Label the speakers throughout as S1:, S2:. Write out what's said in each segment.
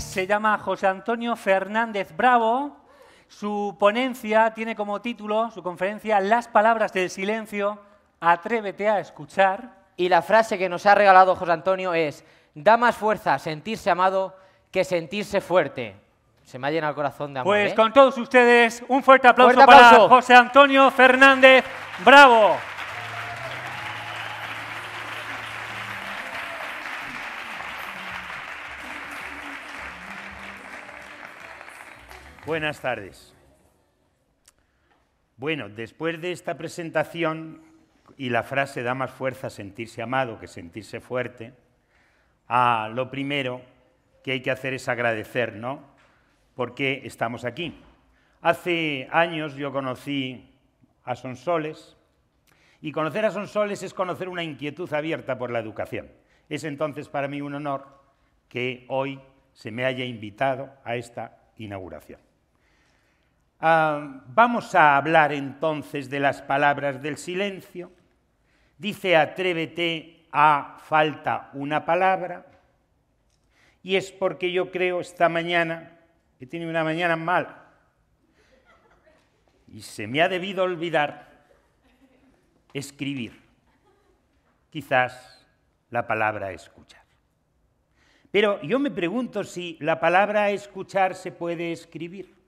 S1: se llama José Antonio Fernández Bravo. Su ponencia tiene como título, su conferencia, Las palabras del silencio, atrévete a escuchar. Y la frase que nos ha regalado José Antonio es, da más fuerza sentirse amado que sentirse fuerte. Se me ha llenado el corazón de amor. Pues ¿eh? con todos ustedes, un fuerte aplauso, fuerte aplauso, para José Antonio Fernández Bravo. Buenas tardes. Bueno, después de esta presentación y la frase da más fuerza sentirse amado que sentirse fuerte, ah, lo primero que hay que hacer es agradecer, ¿no? Porque estamos aquí. Hace años yo conocí a Sonsoles y conocer a Sonsoles es conocer una inquietud abierta por la educación. Es entonces para mí un honor que hoy se me haya invitado a esta inauguración. Ah, vamos a hablar entonces de las palabras del silencio. Dice atrévete a falta una palabra. Y es porque yo creo esta mañana, que tiene una mañana mal, y se me ha debido olvidar escribir. Quizás la palabra escuchar. Pero yo me pregunto si la palabra escuchar se puede escribir.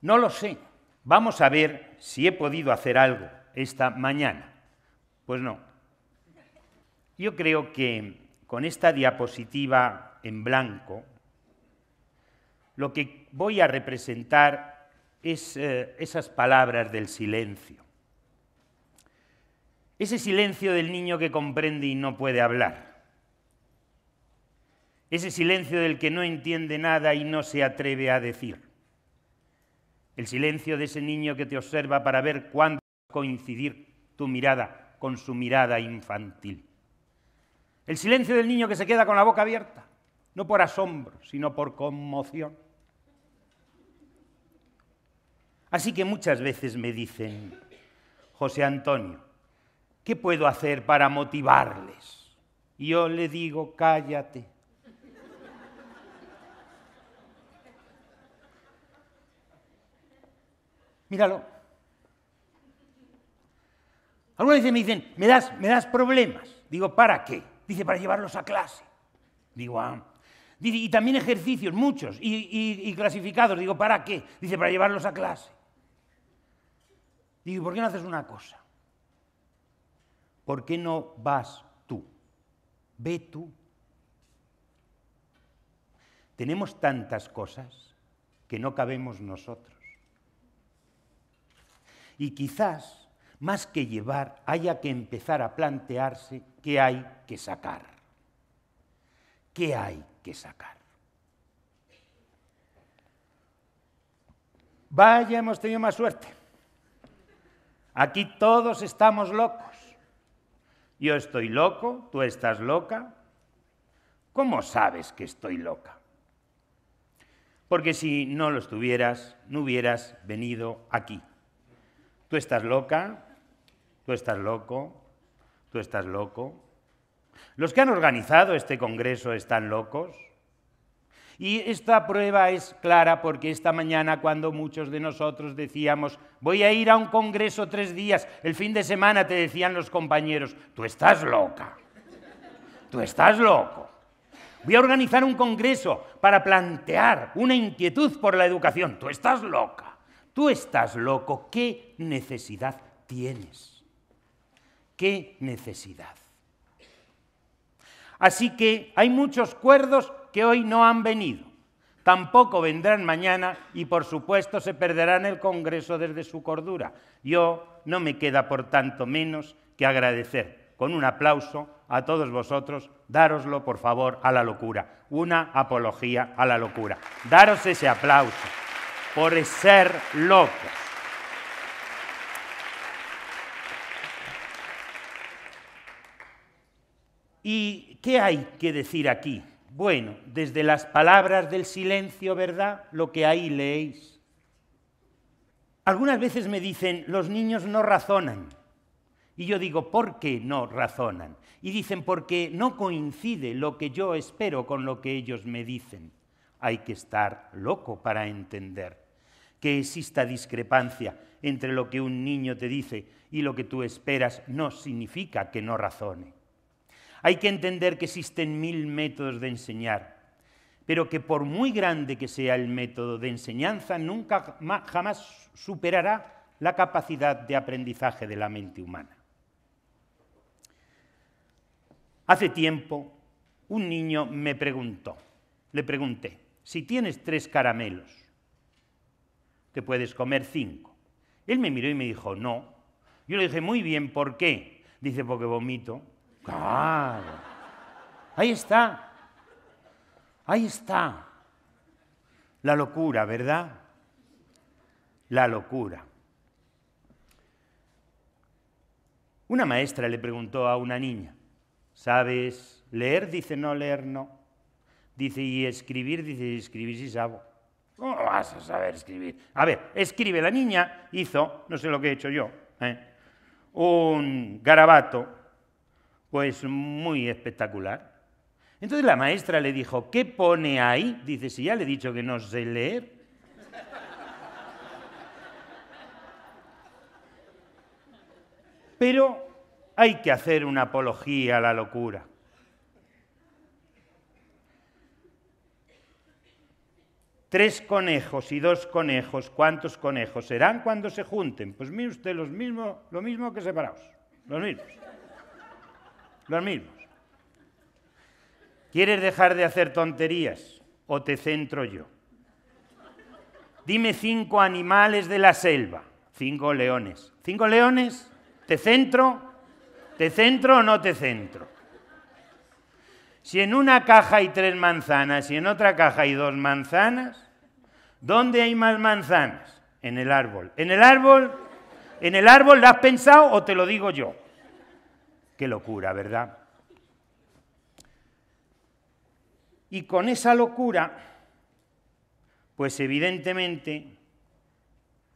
S1: No lo sé. Vamos a ver si he podido hacer algo esta mañana. Pues no. Yo creo que con esta diapositiva en blanco, lo que voy a representar es eh, esas palabras del silencio. Ese silencio del niño que comprende y no puede hablar. Ese silencio del que no entiende nada y no se atreve a decir. El silencio de ese niño que te observa para ver cuándo coincidir tu mirada con su mirada infantil. El silencio del niño que se queda con la boca abierta, no por asombro, sino por conmoción. Así que muchas veces me dicen, José Antonio, ¿qué puedo hacer para motivarles? Y yo le digo, cállate, Míralo. Algunos veces me dicen, me das, me das problemas. Digo, ¿para qué? Dice, para llevarlos a clase. Digo, ah. Dice, y también ejercicios, muchos, y, y clasificados. Digo, ¿para qué? Dice, para llevarlos a clase. Digo, ¿por qué no haces una cosa? ¿Por qué no vas tú? Ve tú. Tenemos tantas cosas que no cabemos nosotros. Y quizás, más que llevar, haya que empezar a plantearse qué hay que sacar. ¿Qué hay que sacar? Vaya, hemos tenido más suerte. Aquí todos estamos locos. Yo estoy loco, tú estás loca. ¿Cómo sabes que estoy loca? Porque si no lo estuvieras, no hubieras venido aquí. Tú estás loca, tú estás loco, tú estás loco. Los que han organizado este Congreso están locos. Y esta prueba es clara porque esta mañana cuando muchos de nosotros decíamos, voy a ir a un Congreso tres días, el fin de semana te decían los compañeros, tú estás loca, tú estás loco. Voy a organizar un Congreso para plantear una inquietud por la educación, tú estás loca. Tú estás loco, ¿qué necesidad tienes? ¿Qué necesidad? Así que hay muchos cuerdos que hoy no han venido, tampoco vendrán mañana y por supuesto se perderán el Congreso desde su cordura. Yo no me queda por tanto menos que agradecer con un aplauso a todos vosotros, dároslo por favor a la locura, una apología a la locura. Daros ese aplauso por ser locos. ¿Y qué hay que decir aquí? Bueno, desde las palabras del silencio, ¿verdad? Lo que ahí leéis. Algunas veces me dicen, los niños no razonan. Y yo digo, ¿por qué no razonan? Y dicen, porque no coincide lo que yo espero con lo que ellos me dicen. Hay que estar loco para entender que exista discrepancia entre lo que un niño te dice y lo que tú esperas no significa que no razone. Hay que entender que existen mil métodos de enseñar, pero que por muy grande que sea el método de enseñanza, nunca jamás superará la capacidad de aprendizaje de la mente humana. Hace tiempo, un niño me preguntó, le pregunté, si tienes tres caramelos, te puedes comer cinco. Él me miró y me dijo, no. Yo le dije, muy bien, ¿por qué? Dice, porque vomito. Claro. Ahí está. Ahí está. La locura, ¿verdad? La locura. Una maestra le preguntó a una niña, ¿sabes leer? Dice, no, leer no. Dice, y escribir, dice, escribir sí sabo. ¿Cómo vas a saber escribir? A ver, escribe. La niña hizo, no sé lo que he hecho yo, ¿eh? un garabato, pues muy espectacular. Entonces la maestra le dijo, ¿qué pone ahí? Dice, si ya le he dicho que no sé leer. Pero hay que hacer una apología a la locura. tres conejos y dos conejos, ¿cuántos conejos serán cuando se junten? Pues mire usted, los mismo, lo mismo que separados, los mismos. Los mismos. ¿Quieres dejar de hacer tonterías o te centro yo? Dime cinco animales de la selva, cinco leones. ¿Cinco leones? ¿Te centro? ¿Te centro o no te centro? Si en una caja hay tres manzanas y en otra caja hay dos manzanas, ¿dónde hay más manzanas? En el árbol. ¿En el árbol? ¿En el árbol la has pensado o te lo digo yo? Qué locura, ¿verdad? Y con esa locura, pues evidentemente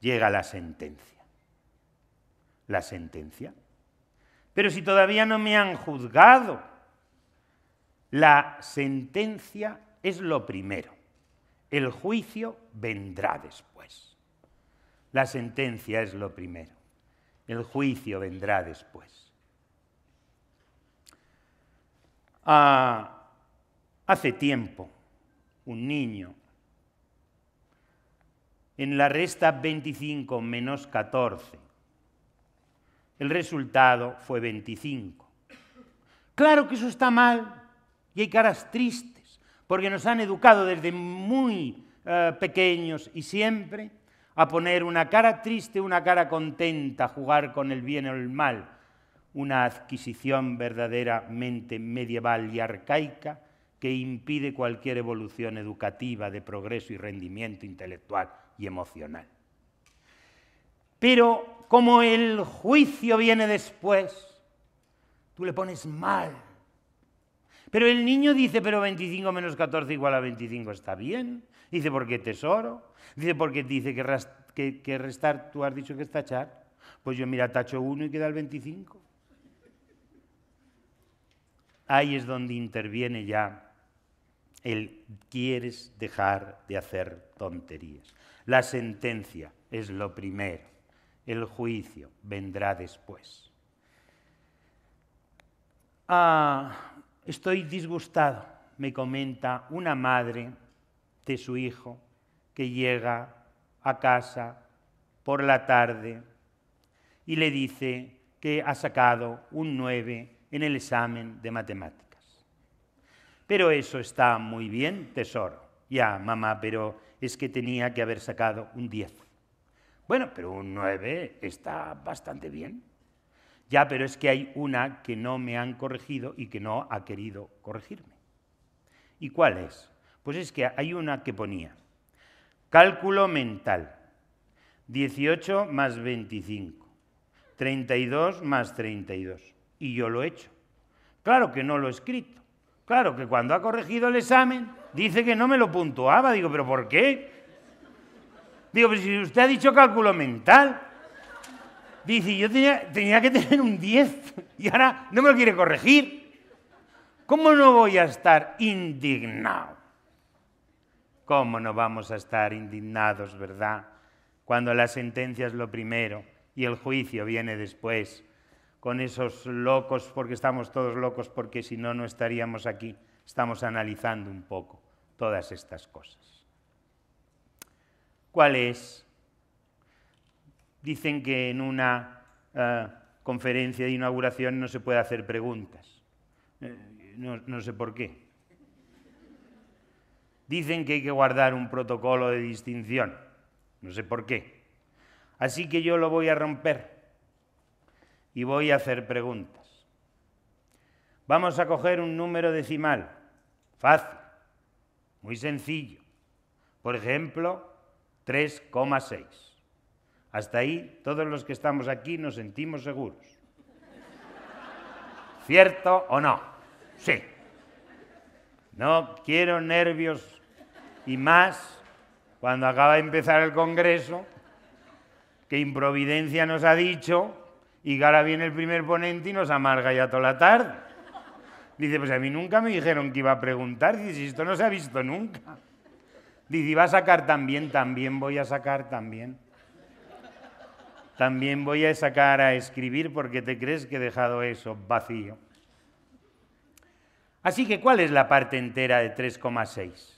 S1: llega la sentencia. La sentencia. Pero si todavía no me han juzgado, la sentencia es lo primero, el juicio vendrá después. La sentencia es lo primero, el juicio vendrá después. Ah, hace tiempo, un niño, en la resta 25 menos 14, el resultado fue 25. Claro que eso está mal, y hay caras tristes, porque nos han educado desde muy eh, pequeños y siempre a poner una cara triste, una cara contenta, jugar con el bien o el mal, una adquisición verdaderamente medieval y arcaica que impide cualquier evolución educativa de progreso y rendimiento intelectual y emocional. Pero como el juicio viene después, tú le pones mal pero el niño dice, pero 25 menos 14 igual a 25 está bien. Dice, ¿por qué tesoro? Dice, porque dice que, restar, tú has dicho que es tachar. Pues yo mira, tacho uno y queda el 25. Ahí es donde interviene ya el quieres dejar de hacer tonterías. La sentencia es lo primero. El juicio vendrá después. Ah, Estoy disgustado, me comenta una madre de su hijo que llega a casa por la tarde y le dice que ha sacado un 9 en el examen de matemáticas. Pero eso está muy bien, tesoro. Ya, mamá, pero es que tenía que haber sacado un 10. Bueno, pero un 9 está bastante bien. Ya, pero es que hay una que no me han corregido y que no ha querido corregirme. ¿Y cuál es? Pues es que hay una que ponía, cálculo mental, 18 más 25, 32 más 32. Y yo lo he hecho. Claro que no lo he escrito. Claro que cuando ha corregido el examen dice que no me lo puntuaba. Digo, pero ¿por qué? Digo, pero pues si usted ha dicho cálculo mental, Dice, yo tenía, tenía que tener un 10 y ahora no me lo quiere corregir. ¿Cómo no voy a estar indignado? ¿Cómo no vamos a estar indignados, verdad? Cuando la sentencia es lo primero y el juicio viene después, con esos locos, porque estamos todos locos, porque si no, no estaríamos aquí. Estamos analizando un poco todas estas cosas. ¿Cuál es Dicen que en una eh, conferencia de inauguración no se puede hacer preguntas. Eh, no, no sé por qué. Dicen que hay que guardar un protocolo de distinción. No sé por qué. Así que yo lo voy a romper y voy a hacer preguntas. Vamos a coger un número decimal. Fácil. Muy sencillo. Por ejemplo, 3,6. Hasta ahí todos los que estamos aquí nos sentimos seguros. ¿Cierto o no? Sí. No quiero nervios y más cuando acaba de empezar el Congreso, que improvidencia nos ha dicho y que ahora viene el primer ponente y nos amarga ya toda la tarde. Dice, pues a mí nunca me dijeron que iba a preguntar, dice, si esto no se ha visto nunca. Dice, va a sacar también, también voy a sacar también también voy a sacar a escribir porque te crees que he dejado eso vacío. Así que, ¿cuál es la parte entera de 3,6?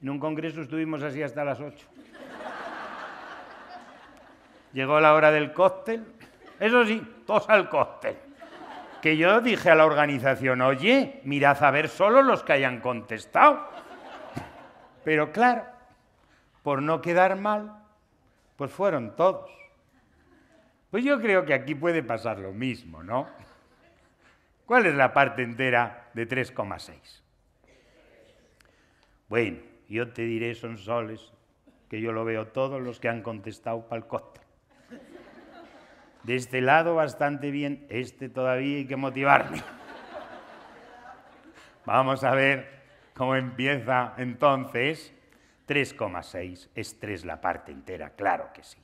S1: En un congreso estuvimos así hasta las 8. Llegó la hora del cóctel. Eso sí, todos al cóctel. Que yo dije a la organización, oye, mirad a ver solo los que hayan contestado. Pero claro, por no quedar mal, pues fueron todos. Pues yo creo que aquí puede pasar lo mismo, ¿no? ¿Cuál es la parte entera de 3,6? Bueno, yo te diré, son soles, que yo lo veo todos los que han contestado para De este lado bastante bien, este todavía hay que motivarme. Vamos a ver cómo empieza entonces 3,6 es 3 la parte entera, claro que sí.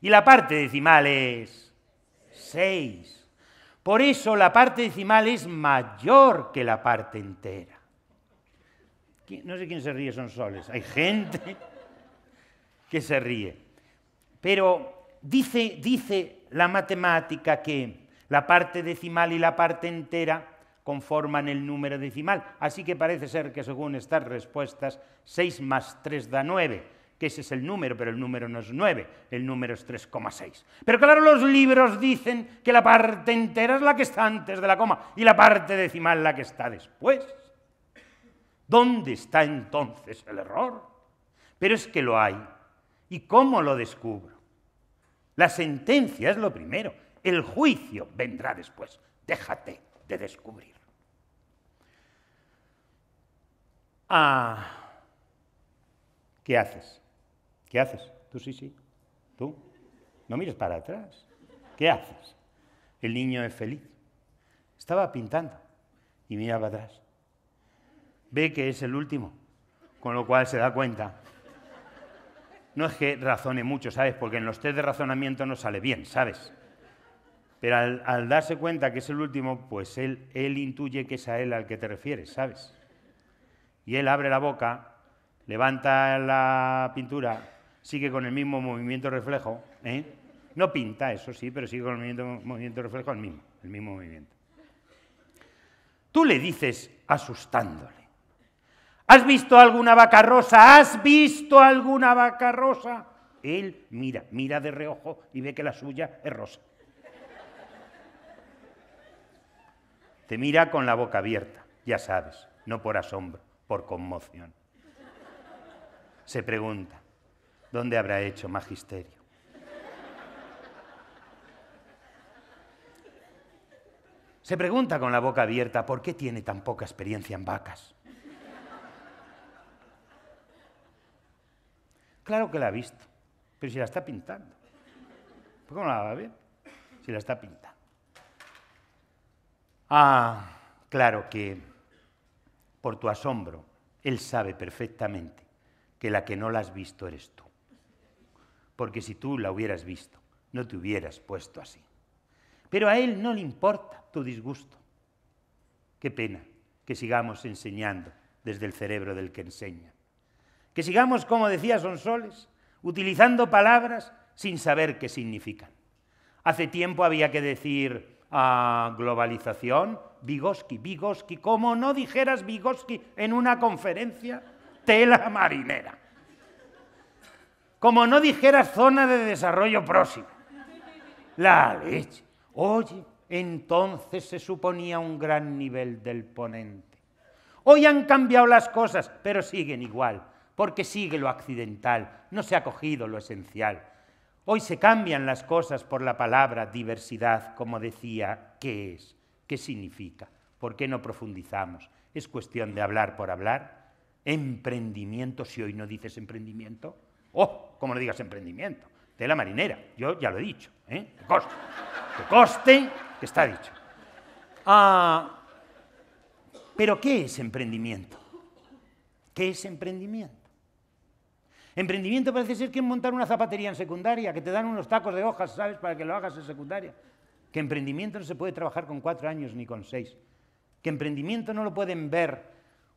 S1: Y la parte decimal es 6. Por eso la parte decimal es mayor que la parte entera. No sé quién se ríe, son soles. Hay gente que se ríe. Pero dice, dice la matemática que la parte decimal y la parte entera conforman el número decimal. Así que parece ser que según estas respuestas, 6 más 3 da 9, que ese es el número, pero el número no es 9, el número es 3,6. Pero claro, los libros dicen que la parte entera es la que está antes de la coma y la parte decimal la que está después. ¿Dónde está entonces el error? Pero es que lo hay. ¿Y cómo lo descubro? La sentencia es lo primero, el juicio vendrá después. Déjate de descubrir. Ah, ¿Qué haces? ¿Qué haces? Tú sí, sí. Tú. No mires para atrás. ¿Qué haces? El niño es feliz. Estaba pintando y miraba atrás. Ve que es el último, con lo cual se da cuenta. No es que razone mucho, ¿sabes? Porque en los test de razonamiento no sale bien, ¿sabes? Pero al, darse cuenta que es el último, pues él, él intuye que es a él al que te refieres, ¿sabes? y él abre la boca, levanta la pintura, sigue con el mismo movimiento reflejo, ¿eh? no pinta eso sí, pero sigue con el movimiento, movimiento reflejo el mismo, el mismo movimiento. Tú le dices asustándole, ¿has visto alguna vaca rosa? ¿Has visto alguna vaca rosa? Él mira, mira de reojo y ve que la suya es rosa. Te mira con la boca abierta, ya sabes, no por asombro por conmoción. Se pregunta, ¿dónde habrá hecho magisterio? Se pregunta con la boca abierta, ¿por qué tiene tan poca experiencia en vacas? Claro que la ha visto, pero si la está pintando. ¿Cómo la va a ver? Si la está pintando. Ah, claro que por tu asombro. Él sabe perfectamente que la que no la has visto eres tú. Porque si tú la hubieras visto, no te hubieras puesto así. Pero a Él no le importa tu disgusto. Qué pena que sigamos enseñando desde el cerebro del que enseña. Que sigamos, como decía Sonsoles, utilizando palabras sin saber qué significan. Hace tiempo había que decir a globalización, Vygotsky, Vygotsky, como no dijeras Vygotsky en una conferencia, tela marinera. Como no dijeras zona de desarrollo próximo. La leche. Oye, entonces se suponía un gran nivel del ponente. Hoy han cambiado las cosas, pero siguen igual, porque sigue lo accidental, no se ha cogido lo esencial Hoy se cambian las cosas por la palabra diversidad, como decía, ¿qué es? ¿Qué significa? ¿Por qué no profundizamos? ¿Es cuestión de hablar por hablar? ¿Emprendimiento? Si hoy no dices emprendimiento, ¡oh! ¿Cómo no digas emprendimiento, de la marinera, yo ya lo he dicho, ¿eh? Que coste, que coste, que está dicho. Ah, Pero ¿qué es emprendimiento? ¿Qué es emprendimiento? Emprendimiento parece ser que es montar una zapatería en secundaria, que te dan unos tacos de hojas, ¿sabes?, para que lo hagas en secundaria. Que emprendimiento no se puede trabajar con cuatro años ni con seis. Que emprendimiento no lo pueden ver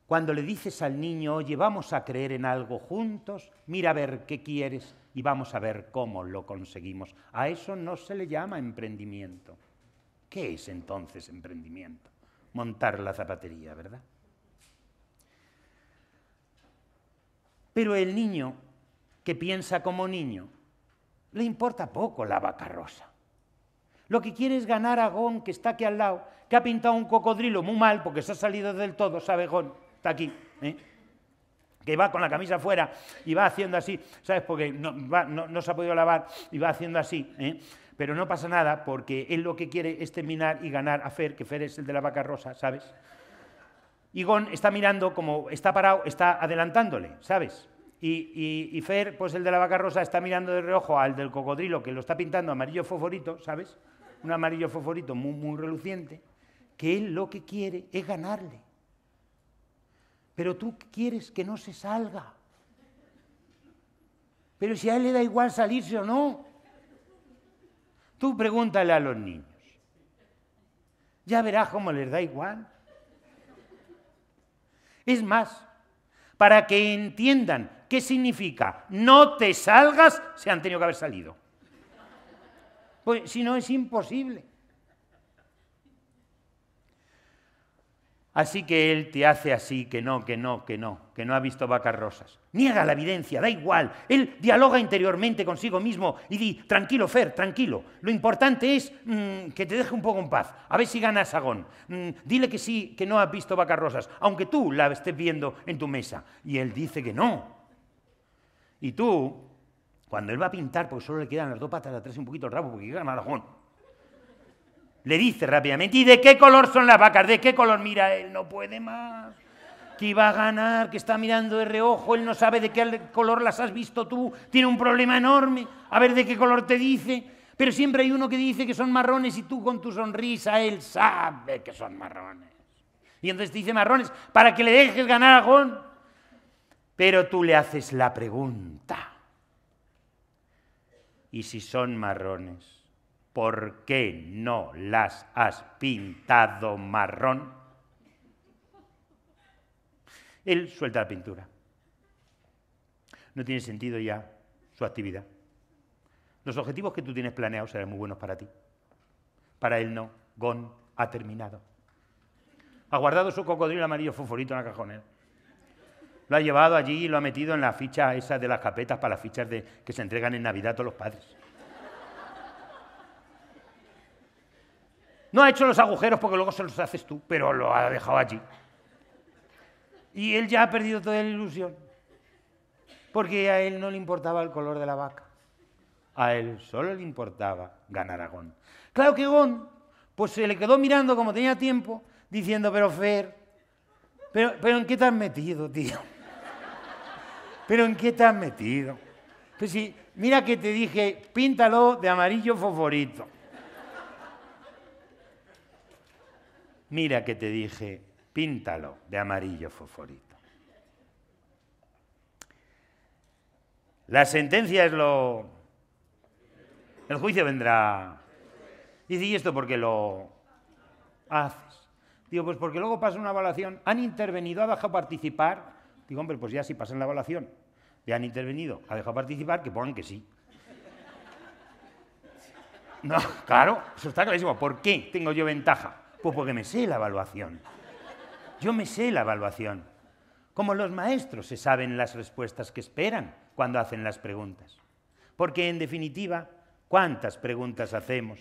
S1: cuando le dices al niño, oye, vamos a creer en algo juntos, mira a ver qué quieres y vamos a ver cómo lo conseguimos. A eso no se le llama emprendimiento. ¿Qué es entonces emprendimiento? Montar la zapatería, ¿verdad? Pero el niño que piensa como niño, le importa poco la vaca rosa. Lo que quiere es ganar a Gon que está aquí al lado, que ha pintado un cocodrilo muy mal, porque se ha salido del todo, sabe Gon está aquí, ¿eh? que va con la camisa afuera y va haciendo así, ¿sabes? Porque no, se ha podido lavar y va haciendo así, ¿eh? pero no pasa nada porque él lo que quiere es terminar y ganar a Fer, que Fer es el de la vaca rosa, ¿sabes? Y Gon está mirando como está parado, está adelantándole, ¿sabes? Y, Fer, pues el de la vaca rosa, está mirando de reojo al del cocodrilo, que lo está pintando amarillo fosforito, ¿sabes? Un amarillo fosforito muy, muy reluciente, que él lo que quiere es ganarle. Pero tú quieres que no se salga. Pero si a él le da igual salirse o no, tú pregúntale a los niños. Ya verás cómo les da igual. Es más, para que entiendan ¿Qué significa? No te salgas, se han tenido que haber salido. Pues si no es imposible. Así que él te hace así, que no, que no, que no, que no ha visto vacas rosas. Niega la evidencia, da igual. Él dialoga interiormente consigo mismo y di, tranquilo, Fer, tranquilo. Lo importante es mm, que te deje un poco en paz. A ver si gana Sagón. Mm, dile que sí, que no ha visto vacas rosas, aunque tú la estés viendo en tu mesa. Y él dice que no. Y tú, cuando él va a pintar, porque solo le quedan las dos patas de atrás un poquito el rabo, porque a marajón, le dice rápidamente, ¿y de qué color son las vacas? ¿De qué color? Mira, él no puede más, que iba a ganar, que está mirando de reojo, él no sabe de qué color las has visto tú, tiene un problema enorme, a ver de qué color te dice. Pero siempre hay uno que dice que son marrones y tú con tu sonrisa, él sabe que son marrones. Y entonces te dice marrones para que le dejes ganar a Gon. Pero tú le haces la pregunta. ¿Y si son marrones? ¿Por qué no las has pintado marrón? Él suelta la pintura. No tiene sentido ya su actividad. Los objetivos que tú tienes planeados serán muy buenos para ti. Para él no. Gon ha terminado. Ha guardado su cocodrilo amarillo fosforito en la cajonera. Lo ha llevado allí y lo ha metido en la ficha esa de las capetas para las fichas de, que se entregan en Navidad a todos los padres. No ha hecho los agujeros porque luego se los haces tú, pero lo ha dejado allí. Y él ya ha perdido toda la ilusión, porque a él no le importaba el color de la vaca. A él solo le importaba ganar a Gon. Claro que Gon, pues se le quedó mirando como tenía tiempo, diciendo, pero Fer, pero ¿en qué te has metido, tío? ¿Pero en qué te has metido? Pues sí, mira que te dije, píntalo de amarillo fosforito. Mira que te dije, píntalo de amarillo fosforito. La sentencia es lo... El juicio vendrá. Dice, ¿y esto por qué lo haces? Digo, pues porque luego pasa una evaluación. ¿Han intervenido? ¿Han dejado participar? Digo, hombre, pues ya si pasa en la evaluación ya han intervenido, ha dejado participar, que pongan que sí. No, claro, eso está clarísimo. ¿Por qué tengo yo ventaja? Pues porque me sé la evaluación. Yo me sé la evaluación. Como los maestros se saben las respuestas que esperan cuando hacen las preguntas. Porque en definitiva, ¿cuántas preguntas hacemos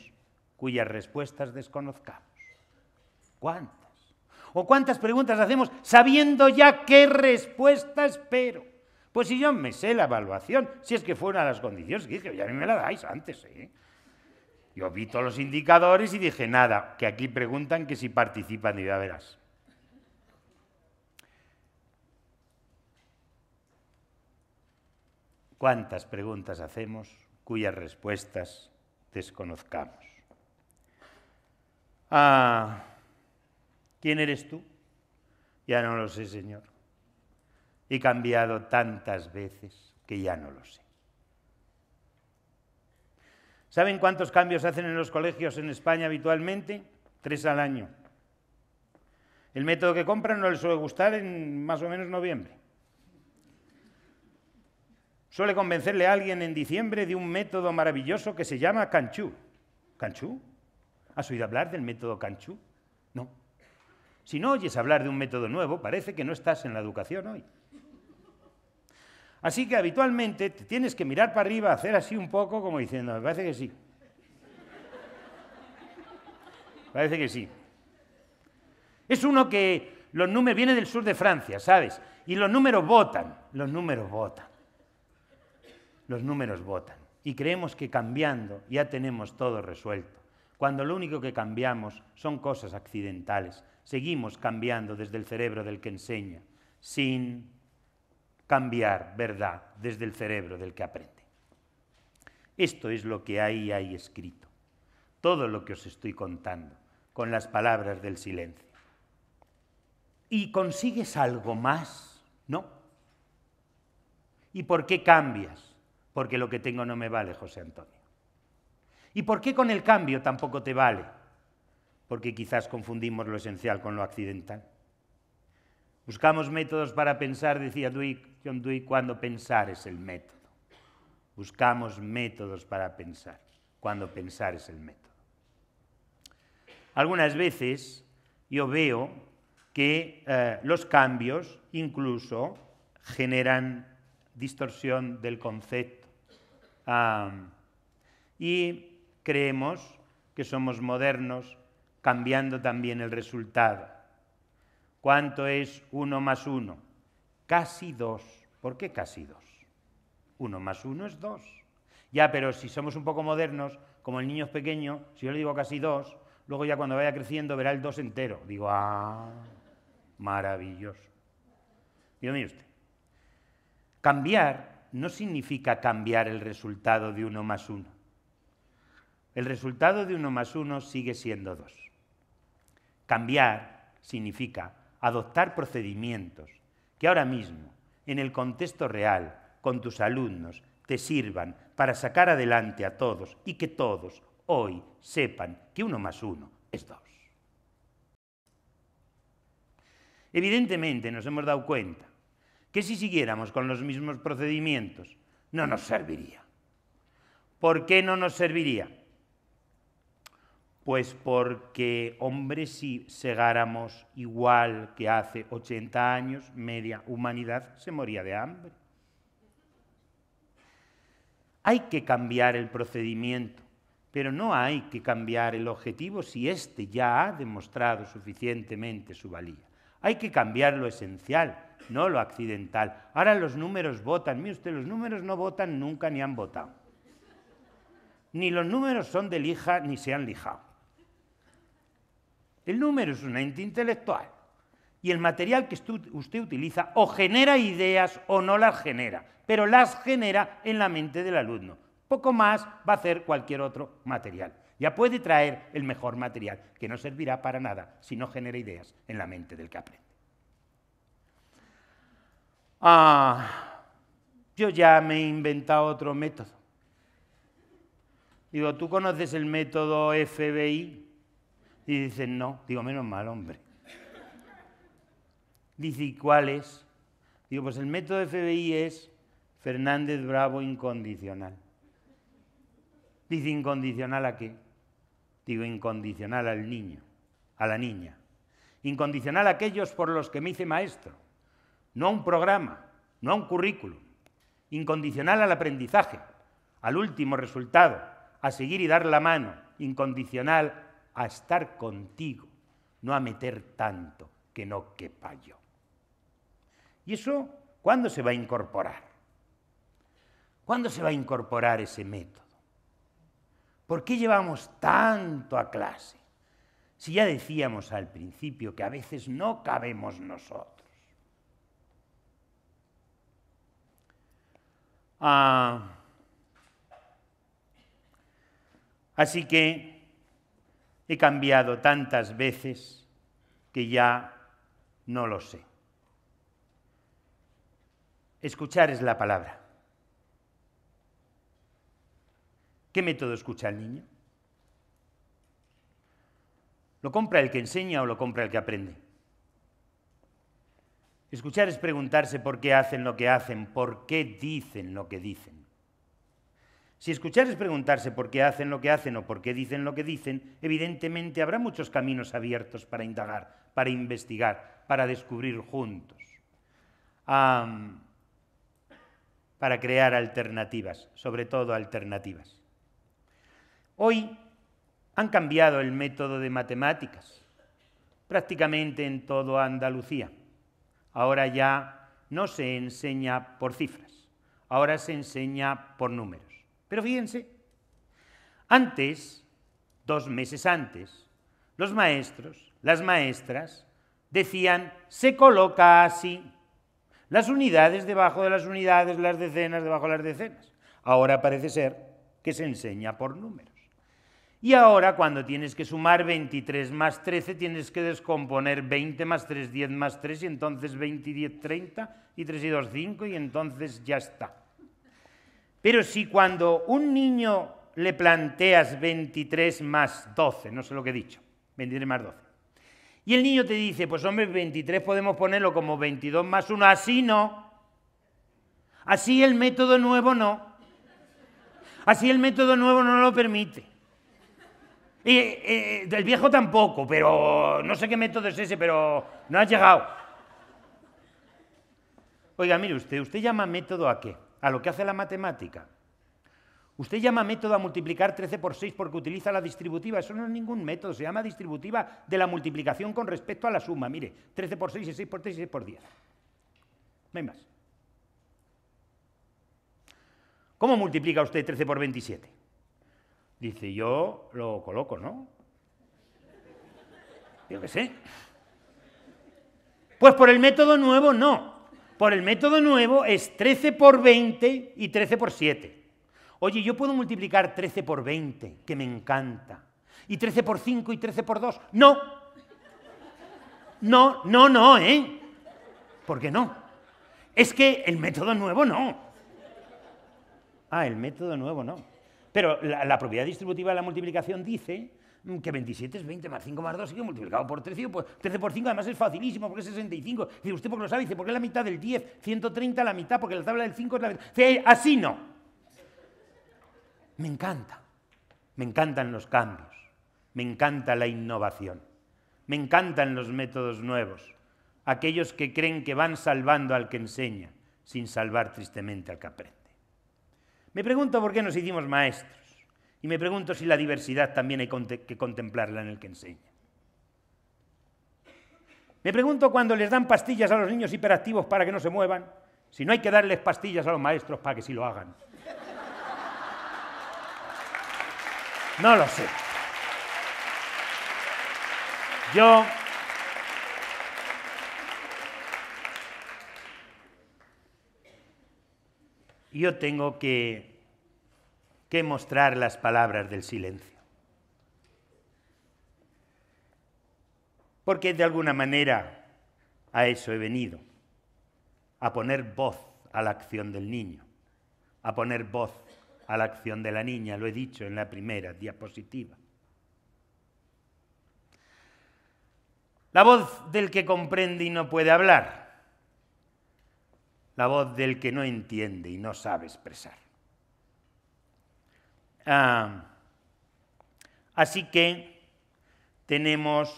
S1: cuyas respuestas desconozcamos? ¿Cuántas? ¿O cuántas preguntas hacemos sabiendo ya qué respuesta espero? Pues si yo me sé la evaluación, si es que una de las condiciones dije, ya me la dais antes. ¿eh? Yo vi todos los indicadores y dije, nada, que aquí preguntan que si participan y ya verás. ¿Cuántas preguntas hacemos cuyas respuestas desconozcamos? Ah, ¿Quién eres tú? Ya no lo sé, Señor. He cambiado tantas veces que ya no lo sé. ¿Saben cuántos cambios hacen en los colegios en España habitualmente? Tres al año. El método que compran no les suele gustar en más o menos noviembre. Suele convencerle a alguien en diciembre de un método maravilloso que se llama Canchú. ¿Canchú? ¿Has oído hablar del método Canchú? No. Si no oyes hablar de un método nuevo, parece que no estás en la educación hoy. Así que habitualmente tienes que mirar para arriba, hacer así un poco, como diciendo, me parece que sí. Parece que sí. Es uno que los números viene del sur de Francia, ¿sabes? Y los números votan, los números votan. Los números votan. Y creemos que cambiando ya tenemos todo resuelto, cuando lo único que cambiamos son cosas accidentales. Seguimos cambiando desde el cerebro del que enseña, sin cambiar verdad desde el cerebro del que aprende. Esto es lo que ahí hay escrito, todo lo que os estoy contando, con las palabras del silencio. ¿Y consigues algo más? No. ¿Y por qué cambias? Porque lo que tengo no me vale, José Antonio. ¿Y por qué con el cambio tampoco te vale? Porque quizás confundimos lo esencial con lo accidental. Buscamos métodos para pensar, decía Duick. John cuando pensar es el método. Buscamos métodos para pensar, cuando pensar es el método. Algunas veces yo veo que eh, los cambios incluso generan distorsión del concepto. y creemos que somos modernos cambiando también el resultado. ¿Cuánto es uno más uno? Casi dos. ¿Por qué casi dos? Uno más uno es dos. Ya, pero si somos un poco modernos, como el niño es pequeño, si yo le digo casi dos, luego ya cuando vaya creciendo verá el dos entero. Digo, ah, maravilloso. Digo, usted, cambiar no significa cambiar el resultado de uno más uno. El resultado de uno más uno sigue siendo dos. Cambiar significa adoptar procedimientos, que ahora mismo, en el contexto real, con tus alumnos, te sirvan para sacar adelante a todos y que todos hoy sepan que uno más uno es dos. Evidentemente nos hemos dado cuenta que si siguiéramos con los mismos procedimientos, no nos serviría. ¿Por qué no nos serviría? Pues porque, hombre, si segáramos igual que hace 80 años, media humanidad se moría de hambre. Hay que cambiar el procedimiento, pero no hay que cambiar el objetivo si éste ya ha demostrado suficientemente su valía. Hay que cambiar lo esencial, no lo accidental. Ahora los números votan. Mire usted, los números no votan nunca ni han votado. Ni los números son de lija ni se han lijado. El número es un ente intelectual. Y el material que usted utiliza o genera ideas o no las genera, pero las genera en la mente del alumno. Poco más va a hacer cualquier otro material. Ya puede traer el mejor material, que no servirá para nada si no genera ideas en la mente del que aprende. Ah, yo ya me he inventado otro método. Digo, ¿tú conoces el método FBI? Y dicen, no, digo, menos mal, hombre. Dice, ¿y cuál es? Digo, pues el método de FBI es Fernández Bravo incondicional. Dice, ¿incondicional a qué? Digo, incondicional al niño, a la niña. Incondicional a aquellos por los que me hice maestro, no a un programa, no a un currículum. Incondicional al aprendizaje, al último resultado, a seguir y dar la mano. Incondicional a estar contigo, no a meter tanto que no quepa yo. ¿Y eso cuándo se va a incorporar? ¿Cuándo se va a incorporar ese método? ¿Por qué llevamos tanto a clase? Si ya decíamos al principio que a veces no cabemos nosotros. Ah. así que He cambiado tantas veces que ya no lo sé. Escuchar es la palabra. ¿Qué método escucha el niño? ¿Lo compra el que enseña o lo compra el que aprende? Escuchar es preguntarse por qué hacen lo que hacen, por qué dicen lo que dicen. Si escuchar es preguntarse por qué hacen lo que hacen o por qué dicen lo que dicen, evidentemente habrá muchos caminos abiertos para indagar, para investigar, para descubrir juntos, para crear alternativas, sobre todo alternativas. Hoy han cambiado el método de matemáticas, prácticamente en toda Andalucía. Ahora ya no se enseña por cifras, ahora se enseña por números. Pero fíjense, antes, dos meses antes, los maestros, las maestras, decían, se coloca así. Las unidades debajo de las unidades, las decenas debajo de las decenas. Ahora parece ser que se enseña por números. Y ahora cuando tienes que sumar 23 más 13, tienes que descomponer 20 más 3, 10 más 3, y entonces 20 y 10, 30, y 3 y 2, 5, y entonces ya está. Pero si cuando un niño le planteas 23 más 12, no sé lo que he dicho, 23 más 12, y el niño te dice, pues hombre, 23 podemos ponerlo como 22 más 1, así no, así el método nuevo no, así el método nuevo no lo permite. Y, eh, eh, el viejo tampoco, pero no sé qué método es ese, pero no ha llegado. Oiga, mire usted, ¿usted llama método a qué? a lo que hace la matemática. Usted llama método a multiplicar 13 por 6 porque utiliza la distributiva. Eso no es ningún método, se llama distributiva de la multiplicación con respecto a la suma. Mire, 13 por 6 es 6 por 3 y 6 por 10. No hay más. ¿Cómo multiplica usted 13 por 27? Dice, yo lo coloco, ¿no? Yo qué sé. Pues por el método nuevo no por el método nuevo es 13 por 20 y 13 por 7. Oye, yo puedo multiplicar 13 por 20, que me encanta. Y 13 por 5 y 13 por 2. No. No, no, no, ¿eh? ¿Por qué no? Es que el método nuevo no. Ah, el método nuevo no. Pero la, propiedad distributiva de la multiplicación dice mm, que 27 es 20 más 5 más 2, que multiplicado por 13, pues 13 por 5 además es facilísimo porque es 65. Dice, ¿usted porque no lo sabe? Dice, porque es la mitad del 10, 130 la mitad, porque la tabla del 5 es la mitad. Eh, así no. Me encanta, me encantan los cambios, me encanta la innovación, me encantan los métodos nuevos, aquellos que creen que van salvando al que enseña, sin salvar tristemente al que aprende. Me pregunto por qué nos hicimos maestros y me pregunto si la diversidad también hay que contemplarla en el que enseña. Me pregunto cuando les dan pastillas a los niños hiperactivos para que no se muevan, si no hay que darles pastillas a los maestros para que sí lo hagan. No lo sé. Yo yo tengo que, que mostrar las palabras del silencio. Porque de alguna manera a eso he venido, a poner voz a la acción del niño, a poner voz a la acción de la niña, lo he dicho en la primera diapositiva. La voz del que comprende y no puede hablar la voz del que no entiende y no sabe expresar. Ah, así que tenemos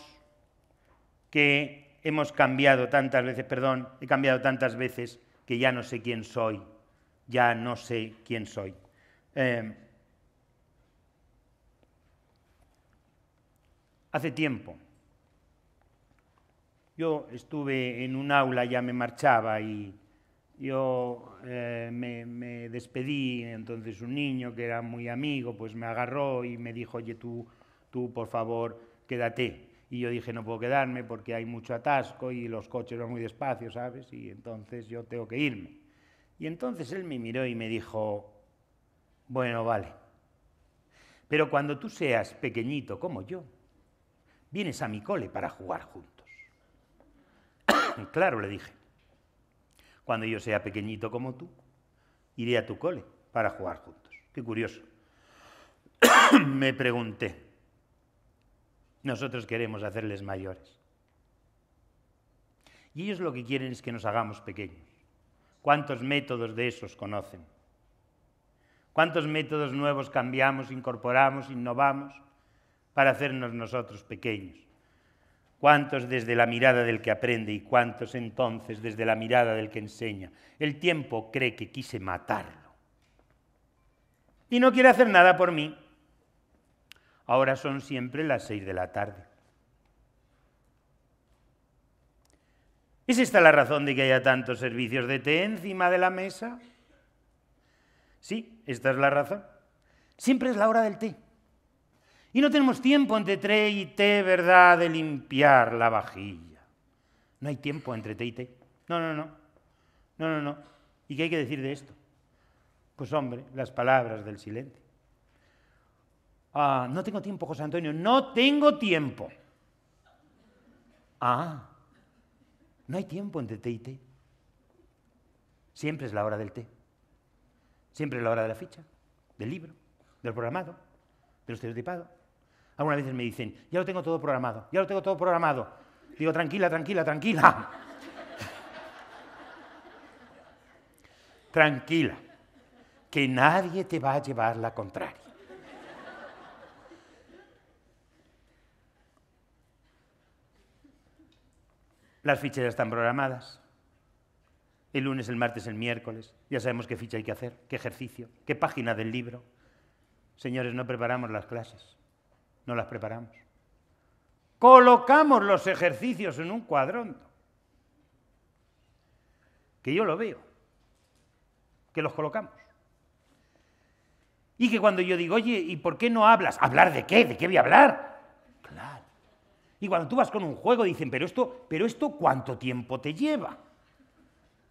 S1: que hemos cambiado tantas veces, perdón, he cambiado tantas veces que ya no sé quién soy, ya no sé quién soy. Em, hace tiempo yo estuve en un aula, ya me marchaba y yo eh, me, despedí, entonces un niño que era muy amigo, pues me agarró y me dijo, oye, tú, tú por favor, quédate. Y yo dije, no puedo quedarme porque hay mucho atasco y los coches van muy despacio, ¿sabes? Y entonces yo tengo que irme. Y entonces él me miró y me dijo, bueno, vale, pero cuando tú seas pequeñito como yo, vienes a mi cole para jugar juntos. claro, le dije. Cuando yo sea pequeñito como tú, iré a tu cole para jugar juntos. Qué curioso. Me pregunté, nosotros queremos hacerles mayores. Y ellos lo que quieren es que nos hagamos pequeños. ¿Cuántos métodos de esos conocen? ¿Cuántos métodos nuevos cambiamos, incorporamos, innovamos para hacernos nosotros pequeños? cuántos desde la mirada del que aprende y cuántos entonces desde la mirada del que enseña. El tiempo cree que quise matarlo. Y no quiere hacer nada por mí. Ahora son siempre las seis de la tarde. ¿Es esta la razón de que haya tantos servicios de té encima de la mesa? Sí, esta es la razón. Siempre es la hora del té. Y no tenemos tiempo entre T y T, ¿verdad?, de limpiar la vajilla. No hay tiempo entre T y T. No, no, no. No, no, no. ¿Y qué hay que decir de esto? Pues hombre, las palabras del silencio. Ah, no tengo tiempo, José Antonio. No tengo tiempo. Ah, no hay tiempo entre té y té. Siempre es la hora del té. Siempre es la hora de la ficha, del libro, del programado, del estereotipado, algunas veces me dicen, ya lo tengo todo programado, ya lo tengo todo programado. Digo, tranquila, tranquila, tranquila. tranquila, que nadie te va a llevar la contraria. Las fichas ya están programadas. El lunes, el martes, el miércoles. Ya sabemos qué ficha hay que hacer, qué ejercicio, qué página del libro. Señores, no preparamos las clases no las preparamos. Colocamos los ejercicios en un cuadrón, que yo lo veo, que los colocamos. Y que cuando yo digo, oye, ¿y por qué no hablas? ¿Hablar de qué? ¿De qué voy a hablar? Claro. Y cuando tú vas con un juego dicen, pero esto, pero esto ¿cuánto tiempo te lleva?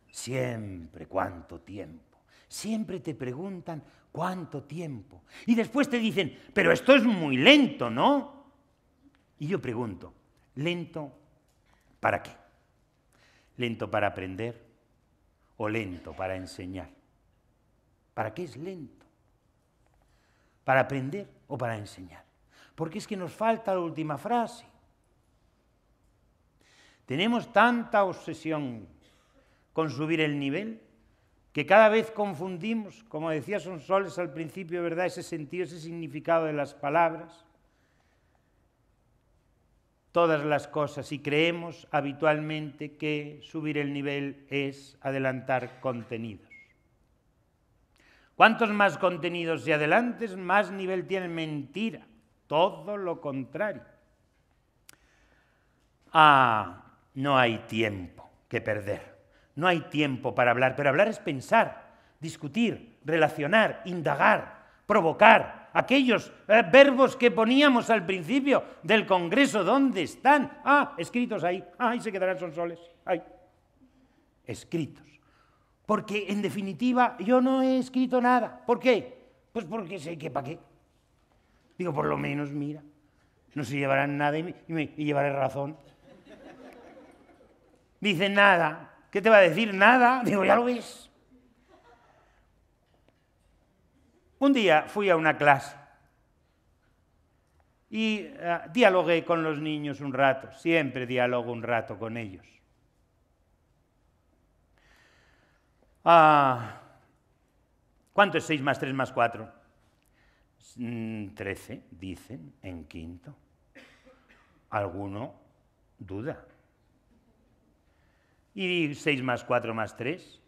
S1: Siempre, ¿cuánto tiempo? Siempre te preguntan cuánto tiempo. Y después te dicen, pero esto es muy lento, ¿no? Y yo pregunto, ¿lento para qué? ¿Lento para aprender o lento para enseñar? ¿Para qué es lento? ¿Para aprender o para enseñar? Porque es que nos falta la última frase. Tenemos tanta obsesión con subir el nivel que cada vez confundimos, como decía Sonsoles al principio, ¿verdad? Ese sentido, ese significado de las palabras, todas las cosas, y creemos habitualmente que subir el nivel es adelantar contenidos. Cuantos más contenidos y adelantes, más nivel tiene mentira. Todo lo contrario. Ah, no hay tiempo que perder. No hay tiempo para hablar, pero hablar es pensar, discutir, relacionar, indagar, provocar. Aquellos eh, verbos que poníamos al principio del Congreso, ¿dónde están? Ah, escritos ahí. ahí se quedarán son soles. Ahí. Escritos. Porque en definitiva yo no he escrito nada. ¿Por qué? Pues porque sé que para qué. Digo, por lo menos mira. No se llevarán nada y, me, llevaré razón. Dice nada, ¿Qué te va a decir? Nada. Digo, ya lo ves. Un día fui a una clase y eh, dialogué con los niños un rato, siempre dialogo un rato con ellos. Ah, ¿Cuánto es 6 más 3 más 4? 13, mm, dicen, en quinto. Alguno duda. ¿Y 6 más 4 más 3?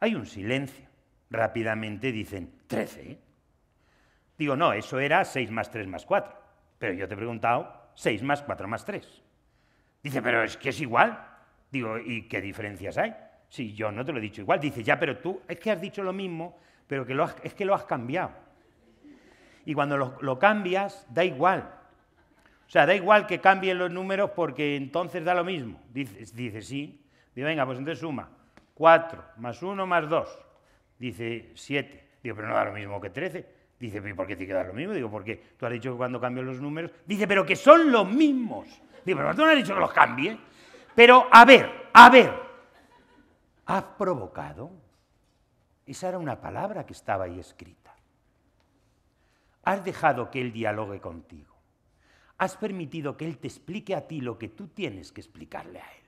S1: Hay un silencio. Rápidamente dicen 13. Digo, no, eso era 6 más 3 más 4. Pero yo te he preguntado 6 más 4 más 3. Dice, pero es que es igual. Digo, ¿y qué diferencias hay? si yo no te lo he dicho igual. Dice, ya, pero tú es que has dicho lo mismo, pero que lo es que lo has cambiado. Y cuando lo, lo cambias, da igual. O sea, da igual que cambien los números porque entonces da lo mismo. Dice, sí. Digo, venga, pues entonces suma. 4 más 1 más 2. Dice 7. Digo, pero no da lo mismo que 13. Dice, ¿y por qué tiene que dar lo mismo? Digo, porque tú has dicho que cuando cambio los números. Dice, pero que son los mismos. Digo, pero tú no has dicho que los cambie. Pero a ver, a ver. ¿Has provocado? Esa era una palabra que estaba ahí escrita. Has dejado que él dialogue contigo. Has permitido que Él te explique a ti lo que tú tienes que explicarle a Él.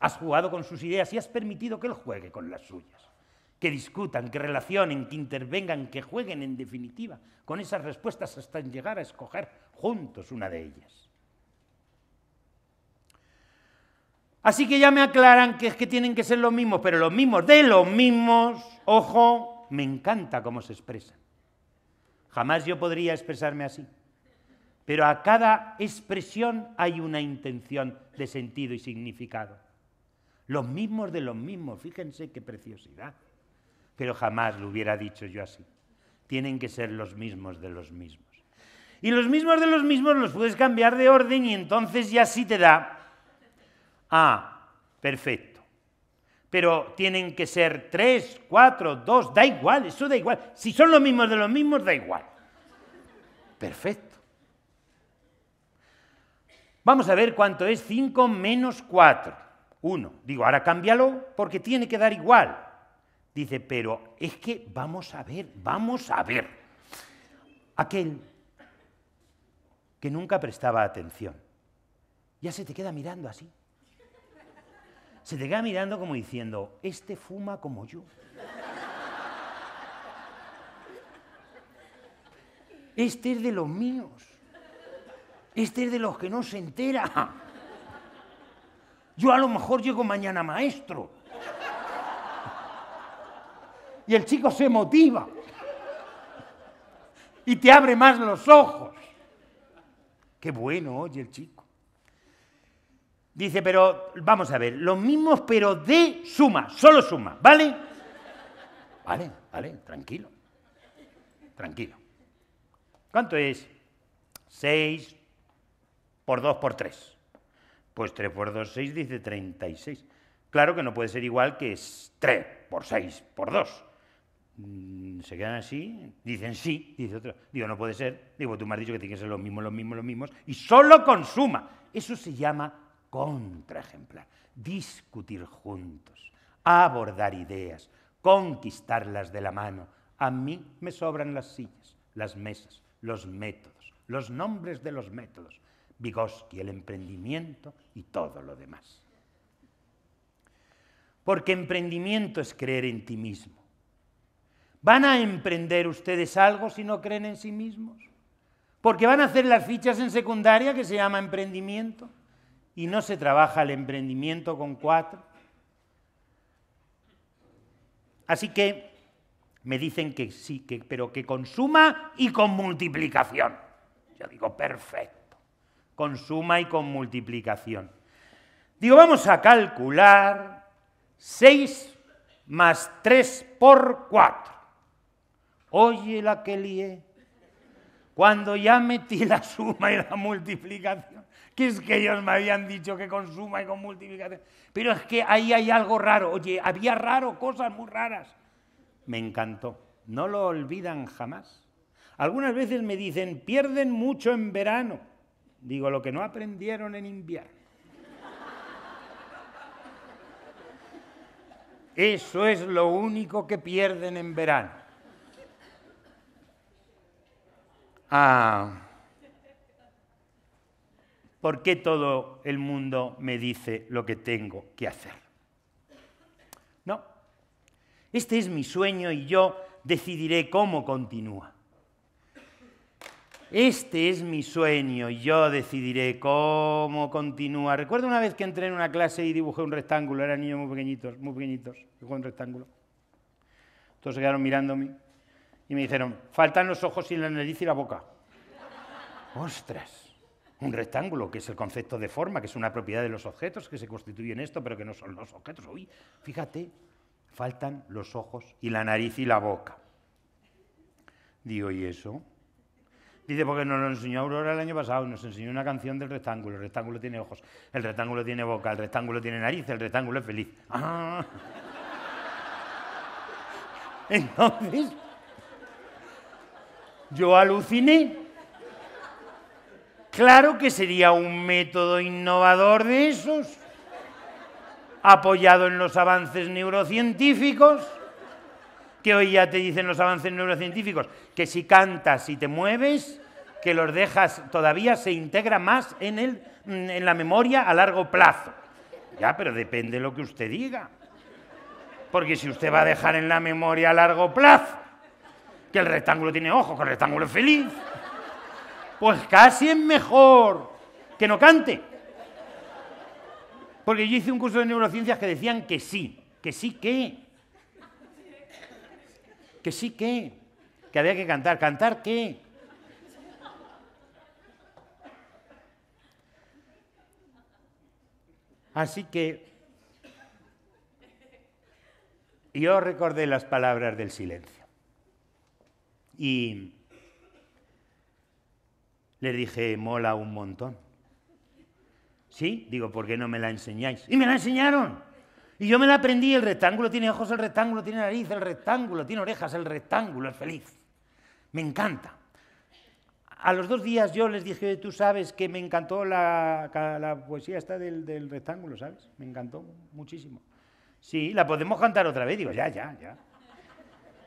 S1: Has jugado con sus ideas y has permitido que Él juegue con las suyas. Que discutan, que relacionen, que intervengan, que jueguen en definitiva con esas respuestas hasta llegar a escoger juntos una de ellas. Así que ya me aclaran que es que tienen que ser los mismos, pero los mismos de los mismos, ojo, me encanta cómo se expresan. Jamás yo podría expresarme así. Pero a cada expresión hay una intención de sentido y significado. Los mismos de los mismos, fíjense qué preciosidad. Pero jamás lo hubiera dicho yo así. Tienen que ser los mismos de los mismos. Y los mismos de los mismos los puedes cambiar de orden y entonces ya sí te da. Ah, perfecto. Pero tienen que ser tres, cuatro, dos, da igual, eso da igual. Si son los mismos de los mismos, da igual. Perfecto. Vamos a ver cuánto es 5 menos 4. 1. Digo, ahora cámbialo porque tiene que dar igual. Dice, pero es que vamos a ver, vamos a ver. Aquel que nunca prestaba atención, ya se te queda mirando así. Se te queda mirando como diciendo, este fuma como yo. Este es de los míos. Este es de los que no se entera. Yo a lo mejor llego mañana maestro. Y el chico se motiva. Y te abre más los ojos. Qué bueno, oye el chico. Dice, pero vamos a ver, los mismos pero de suma, solo suma, ¿vale? Vale, vale, tranquilo. Tranquilo. ¿Cuánto es? Seis por 2 por 3. Pues 3 por 2, 6 dice 36. Claro que no puede ser igual que es 3 por 6 por 2. Mm, se quedan así, dicen sí, dice otro. Digo, no puede ser. Digo, tú me has dicho que tiene que ser los mismos, los mismos, los mismos. Y solo consuma Eso se llama contraejemplar. Discutir juntos, abordar ideas, conquistarlas de la mano. A mí me sobran las sillas, las mesas, los métodos, los nombres de los métodos. Vygotsky, el emprendimiento y todo lo demás. Porque emprendimiento es creer en ti mismo. ¿Van a emprender ustedes algo si no creen en sí mismos? Porque van a hacer las fichas en secundaria que se llama emprendimiento y no se trabaja el emprendimiento con cuatro. Así que me dicen que sí, que, pero que con suma y con multiplicación. Yo digo, perfecto con suma y con multiplicación. Digo, vamos a calcular 6 más 3 por 4. Oye la que lié, cuando ya metí la suma y la multiplicación, que es que ellos me habían dicho que con suma y con multiplicación, pero es que ahí hay algo raro, oye, había raro, cosas muy raras. Me encantó, no lo olvidan jamás. Algunas veces me dicen, pierden mucho en verano Digo, lo que no aprendieron en invierno. Eso es lo único que pierden en verano. Ah, ¿Por qué todo el mundo me dice lo que tengo que hacer? No. Este es mi sueño y yo decidiré cómo continúa este es mi sueño, yo decidiré cómo continuar. Recuerdo una vez que entré en una clase y dibujé un rectángulo, eran niños muy pequeñitos, muy pequeñitos, dibujé un rectángulo. Todos se quedaron mirándome y me dijeron, faltan los ojos y la nariz y la boca. ¡Ostras! Un rectángulo, que es el concepto de forma, que es una propiedad de los objetos, que se constituyen esto, pero que no son los objetos. Uy, fíjate, faltan los ojos y la nariz y la boca. Digo, ¿y eso? Dice, porque nos lo enseñó Aurora el año pasado, nos enseñó una canción del rectángulo. El rectángulo tiene ojos, el rectángulo tiene boca, el rectángulo tiene nariz, el rectángulo es feliz. Entonces, yo aluciné. Claro que sería un método innovador de esos, apoyado en los avances neurocientíficos que hoy ya te dicen los avances neurocientíficos, que si cantas y te mueves, que los dejas todavía se integra más en, mm, en la memoria a largo plazo. Ya, pero depende de lo que usted diga. Porque si usted va a dejar en la memoria a largo plazo que el rectángulo tiene ojos, que el rectángulo es feliz, pues casi es mejor que no cante. Porque yo hice un curso de neurociencias que decían que sí, que sí que que sí, que Que había que cantar. ¿Cantar qué? Así que yo recordé las palabras del silencio. Y le dije, mola un montón. Sí, digo, ¿por qué no me la enseñáis? Y me la enseñaron. Y yo me la aprendí, el rectángulo tiene ojos, el rectángulo tiene nariz, el rectángulo tiene orejas, el rectángulo es feliz. Me encanta. A los dos días yo les dije, tú sabes que me encantó la, poesía esta del, del, rectángulo, ¿sabes? Me encantó muchísimo. Sí, la podemos cantar otra vez. Digo, ya, ya, ya.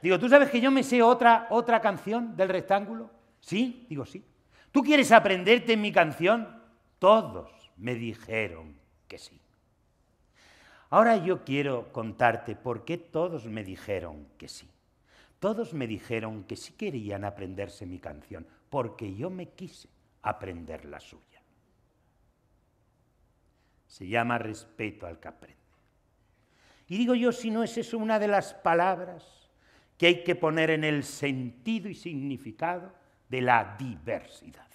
S1: Digo, ¿tú sabes que yo me sé otra, otra canción del rectángulo? Sí, digo, sí. ¿Tú quieres aprenderte mi canción? Todos me dijeron que sí. Ahora yo quiero contarte por qué todos me dijeron que sí. Todos me dijeron que sí querían aprenderse mi canción, porque yo me quise aprender la suya. Se llama respeto al que aprende. Y digo yo, si no es eso una de las palabras que hay que poner en el sentido y significado de la diversidad.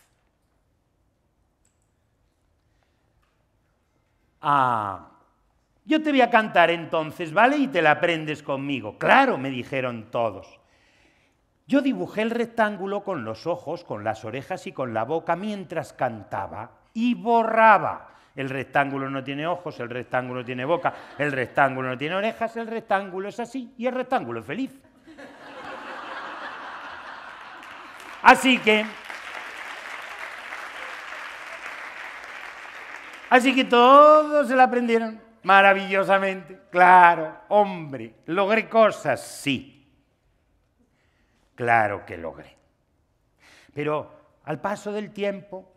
S1: Ah, yo te voy a cantar entonces, ¿vale? Y te la aprendes conmigo. Claro, me dijeron todos. Yo dibujé el rectángulo con los ojos, con las orejas y con la boca mientras cantaba y borraba. El rectángulo no tiene ojos, el rectángulo tiene boca, el rectángulo no tiene orejas, el rectángulo es así y el rectángulo es feliz. Así que Así que todos se la aprendieron. Maravillosamente, claro, hombre, logré cosas, sí. Claro que logré. Pero al paso del tiempo,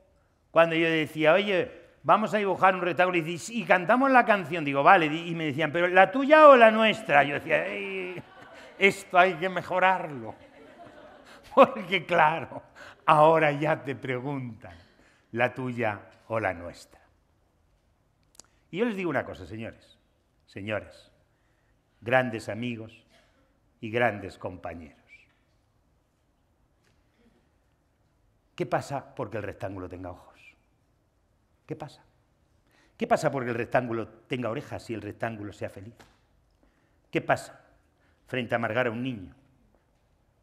S1: cuando yo decía, oye, vamos a dibujar un retablo y, y cantamos la canción, digo, vale, y me decían, pero la tuya o la nuestra, yo decía, esto hay que mejorarlo. Porque claro, ahora ya te preguntan, la tuya o la nuestra. Y yo les digo una cosa, señores, señores, grandes amigos y grandes compañeros. ¿Qué pasa porque el rectángulo tenga ojos? ¿Qué pasa? ¿Qué pasa porque el rectángulo tenga orejas y el rectángulo sea feliz? ¿Qué pasa frente a amargar a un niño?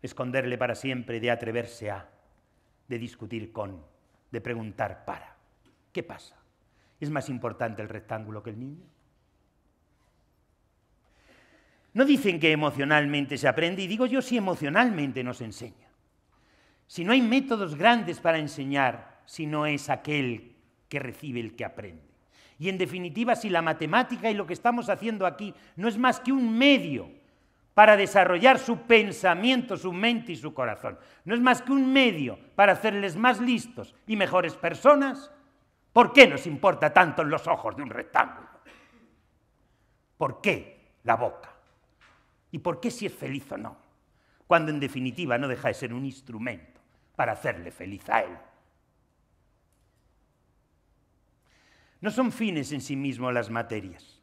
S1: Esconderle para siempre de atreverse a, de discutir con, de preguntar para. ¿Qué pasa? ¿Es más importante el rectángulo que el niño? No dicen que emocionalmente se aprende, y digo yo si emocionalmente nos enseña. Si no hay métodos grandes para enseñar, si no es aquel que recibe el que aprende. Y en definitiva, si la matemática y lo que estamos haciendo aquí no es más que un medio para desarrollar su pensamiento, su mente y su corazón, no es más que un medio para hacerles más listos y mejores personas, ¿Por qué nos importa tanto en los ojos de un rectángulo? ¿Por qué la boca? ¿Y por qué si es feliz o no? Cuando en definitiva no deja de ser un instrumento para hacerle feliz a él. No son fines en sí mismos las materias,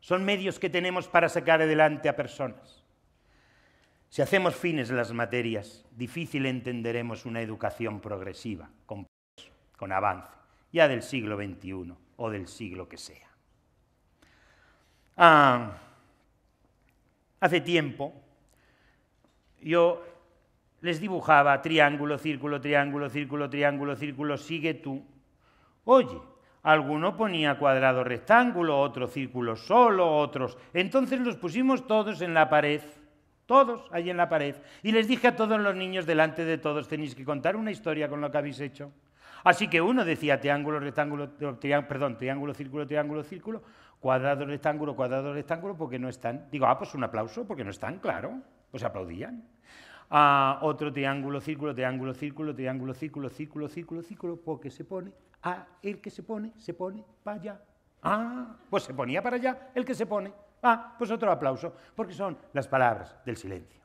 S1: son medios que tenemos para sacar adelante a personas. Si hacemos fines las materias, difícil entenderemos una educación progresiva, con, con avance ya del siglo XXI o del siglo que sea. Ah, hace tiempo yo les dibujaba triángulo, círculo, triángulo, círculo, triángulo, círculo, sigue tú. Oye, alguno ponía cuadrado rectángulo, otro círculo solo, otros. Entonces los pusimos todos en la pared, todos ahí en la pared. Y les dije a todos los niños delante de todos, tenéis que contar una historia con lo que habéis hecho. Así que uno decía triángulo, rectángulo, triángulo, perdón, triángulo, círculo, triángulo, círculo, cuadrado, rectángulo, cuadrado, rectángulo, porque no están. Digo, ah, pues un aplauso, porque no están, claro. Pues aplaudían. Ah, otro triángulo, círculo, triángulo, círculo, triángulo, círculo, círculo, círculo, círculo, porque se pone, ah, el que se pone, se pone para allá. Ah, pues se ponía para allá el que se pone. Ah, pues otro aplauso, porque son las palabras del silencio.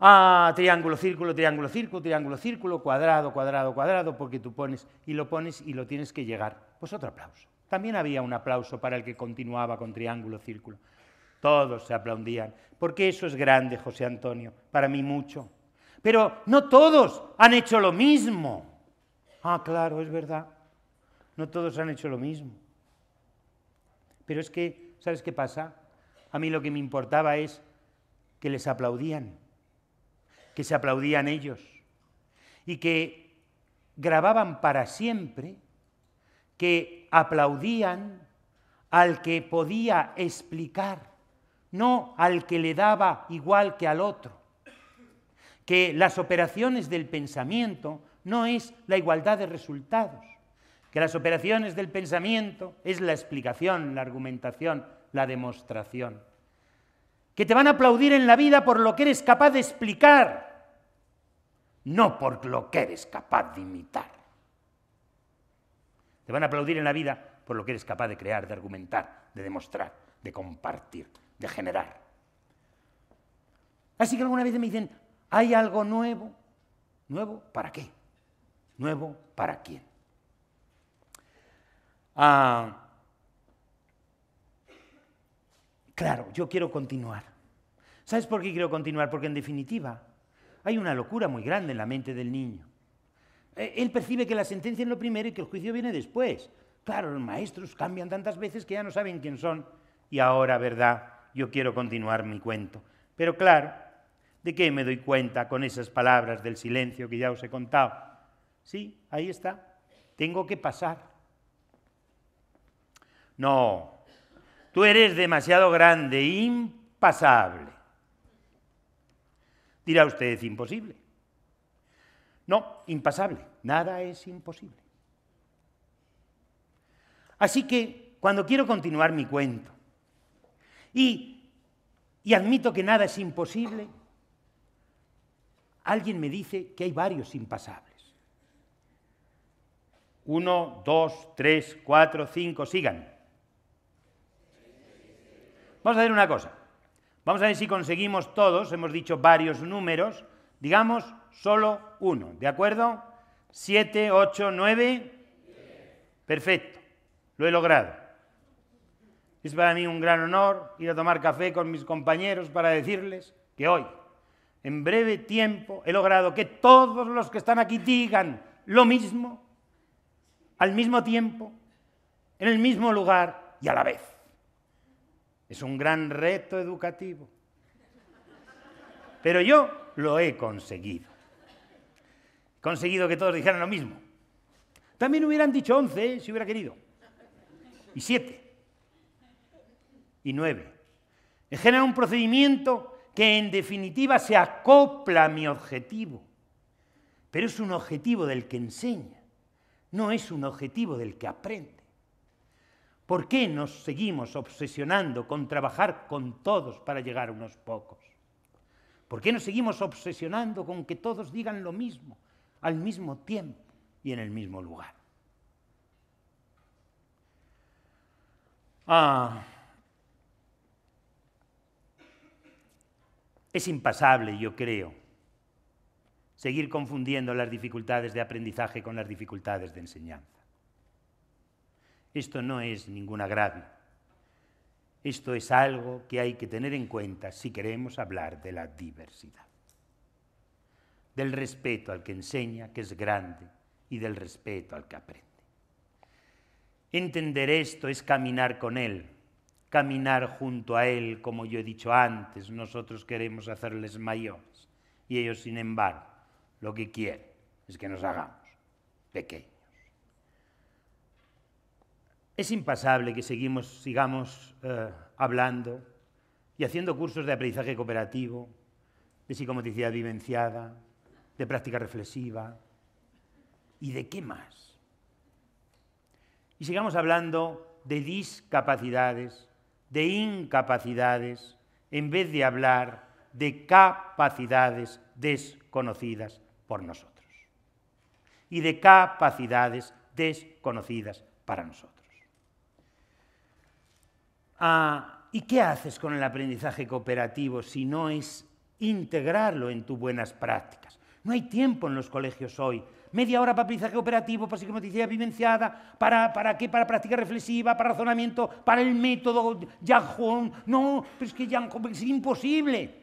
S1: Ah, triángulo, círculo, triángulo, círculo, triángulo, círculo, cuadrado, cuadrado, cuadrado, porque tú pones y lo pones y lo tienes que llegar. Pues otro aplauso. También había un aplauso para el que continuaba con triángulo, círculo. Todos se aplaudían, porque eso es grande, José Antonio, para mí mucho. Pero no todos han hecho lo mismo. Ah, claro, es verdad. No todos han hecho lo mismo. Pero es que, ¿sabes qué pasa? A mí lo que me importaba es que les aplaudían que se aplaudían ellos y que grababan para siempre, que aplaudían al que podía explicar, no al que le daba igual que al otro, que las operaciones del pensamiento no es la igualdad de resultados, que las operaciones del pensamiento es la explicación, la argumentación, la demostración, que te van a aplaudir en la vida por lo que eres capaz de explicar no por lo que eres capaz de imitar. Te van a aplaudir en la vida por lo que eres capaz de crear, de argumentar, de demostrar, de compartir, de generar. Así que alguna vez me dicen, ¿hay algo nuevo? ¿Nuevo para qué? ¿Nuevo para quién? Ah, claro, yo quiero continuar. ¿Sabes por qué quiero continuar? Porque en definitiva, hay una locura muy grande en la mente del niño. Eh, él percibe que la sentencia es lo primero y que el juicio viene después. Claro, los maestros cambian tantas veces que ya no saben quién son. Y ahora, ¿verdad? Yo quiero continuar mi cuento. Pero claro, ¿de qué me doy cuenta con esas palabras del silencio que ya os he contado? Sí, ahí está. Tengo que pasar. No, tú eres demasiado grande, impasable. Dirá usted, imposible. No, impasable. Nada es imposible. Así que cuando quiero continuar mi cuento y, y, admito que nada es imposible, alguien me dice que hay varios impasables. Uno, dos, tres, cuatro, cinco, sigan. Vamos a hacer una cosa. Vamos a ver si conseguimos todos, hemos dicho varios números, digamos solo uno, ¿de acuerdo? Siete, ocho, nueve. Perfecto, lo he logrado. Es para mí un gran honor ir a tomar café con mis compañeros para decirles que hoy, en breve tiempo, he logrado que todos los que están aquí digan lo mismo, al mismo tiempo, en el mismo lugar y a la vez. Es un gran reto educativo. Pero yo lo he conseguido. He conseguido que todos dijeran lo mismo. También hubieran dicho 11 ¿eh? si hubiera querido. Y 7. Y 9. He generado un procedimiento que en definitiva se acopla a mi objetivo. Pero es un objetivo del que enseña, no es un objetivo del que aprende. ¿Por qué nos seguimos obsesionando con trabajar con todos para llegar a unos pocos? ¿Por qué nos seguimos obsesionando con que todos digan lo mismo, al mismo tiempo y en el mismo lugar? Ah, es impasable, yo creo, seguir confundiendo las dificultades de aprendizaje con las dificultades de enseñanza. Esto no es ningún agravio. Esto es algo que hay que tener en cuenta si queremos hablar de la diversidad. Del respeto al que enseña, que es grande, y del respeto al que aprende. Entender esto es caminar con Él, caminar junto a Él, como yo he dicho antes, nosotros queremos hacerles mayores y ellos, sin embargo, lo que quieren es que nos hagamos pequeños. Es impasable que seguimos, sigamos eh, hablando y haciendo cursos de aprendizaje cooperativo, de psicomotricidad vivenciada, de práctica reflexiva y de qué más. Y sigamos hablando de discapacidades, de incapacidades, en vez de hablar de capacidades desconocidas por nosotros y de capacidades desconocidas para nosotros. Ah, ¿Y qué haces con el aprendizaje cooperativo si no es integrarlo en tus buenas prácticas? No hay tiempo en los colegios hoy. Media hora para aprendizaje cooperativo, para decía vivenciada, para, para qué, para práctica reflexiva, para razonamiento, para el método No, pero es que es imposible.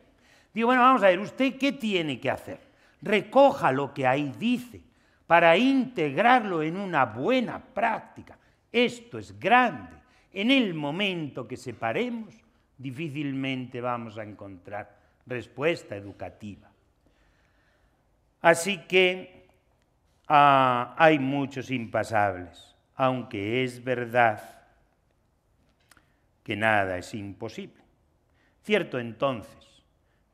S1: Digo, bueno, vamos a ver, ¿usted qué tiene que hacer? Recoja lo que ahí dice para integrarlo en una buena práctica. Esto es grande en el momento que separemos, difícilmente vamos a encontrar respuesta educativa. Así que ah, hay muchos impasables, aunque es verdad que nada es imposible. Cierto entonces,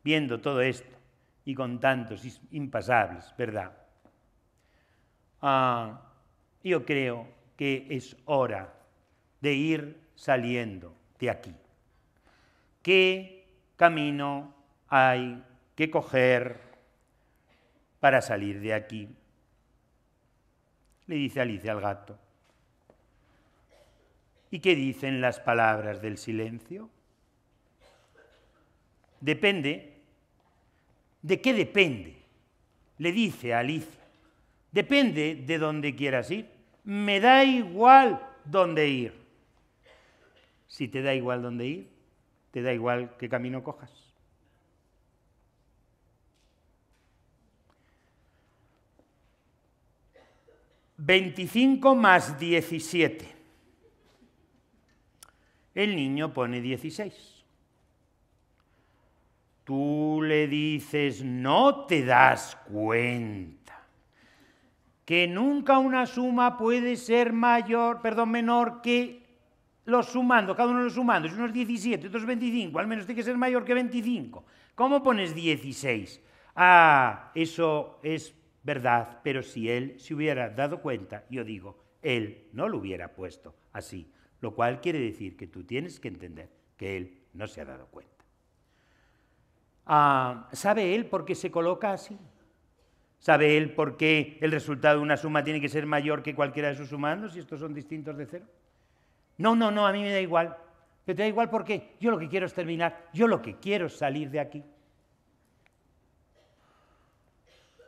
S1: viendo todo esto y con tantos impasables, ¿verdad? Ah, yo creo que es hora de ir saliendo de aquí. ¿Qué camino hay que coger para salir de aquí? Le dice Alicia al gato. ¿Y qué dicen las palabras del silencio? Depende. ¿De qué depende? Le dice Alicia. Depende de dónde quieras ir. Me da igual dónde ir si te da igual dónde ir, te da igual qué camino cojas. Veinticinco más diecisiete. El niño pone 16. Tú le dices, no te das cuenta que nunca una suma puede ser mayor, perdón, menor que los sumando, cada uno los sumando, es unos 17, otros 25, al menos tiene que ser mayor que 25. ¿Cómo pones 16? Ah, eso es verdad, pero si él se hubiera dado cuenta, yo digo, él no lo hubiera puesto así, lo cual quiere decir que tú tienes que entender que él no se ha dado cuenta. Ah, ¿Sabe él por qué se coloca así? ¿Sabe él por qué el resultado de una suma tiene que ser mayor que cualquiera de sus sumandos si estos son distintos de cero? No, no, no, a mí me da igual. Pero te da igual porque yo lo que quiero es terminar, yo lo que quiero es salir de aquí.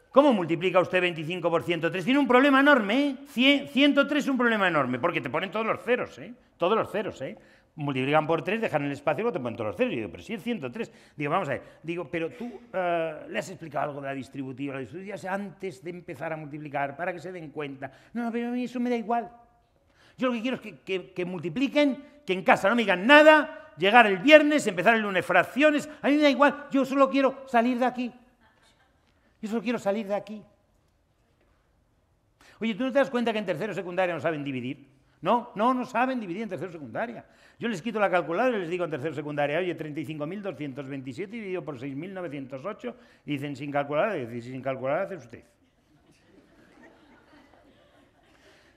S1: ¿Cómo multiplica usted 25 por 103? Tiene un problema enorme, ¿eh? 103 es un problema enorme, porque te ponen todos los ceros, ¿eh? Todos los ceros, ¿eh? Multiplican por 3, dejan el espacio y luego te ponen todos los ceros. Y digo, pero si es 103. Digo, vamos a ver. Digo, pero tú eh, le has explicado algo de la distributiva. La distributiva antes de empezar a multiplicar, para que se den cuenta. No, no, pero a mí eso me da igual. Yo lo que quiero es que, multipliquen, que en casa no me digan nada, llegar el viernes, empezar el lunes fracciones. A mí me da igual, yo solo quiero salir de aquí. Yo solo quiero salir de aquí. Oye, ¿tú no te das cuenta que en tercero secundaria no saben dividir? No, no, no saben dividir en tercero secundaria. Yo les quito la calculadora y les digo en tercero secundaria, oye, 35.227 dividido por 6.908, dicen sin calcular, y sin calcular, hace usted.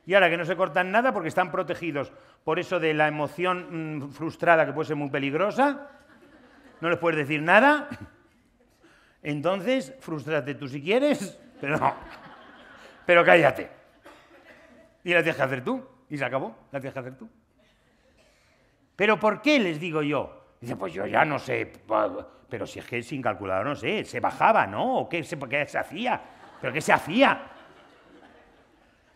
S1: y ahora que no se cortan nada porque están protegidos por eso de la emoción mm, frustrada que puede ser muy peligrosa, no les puedes decir nada, entonces frustrate tú si quieres, pero no, pero cállate. Y la tienes que hacer tú, y se acabó, la tienes que hacer tú. Pero ¿por qué les digo yo? Dice, pues yo ya no sé, pero si es que sin calculador no sé, se bajaba, ¿no? ¿O qué qué se hacía? ¿Pero qué se hacía?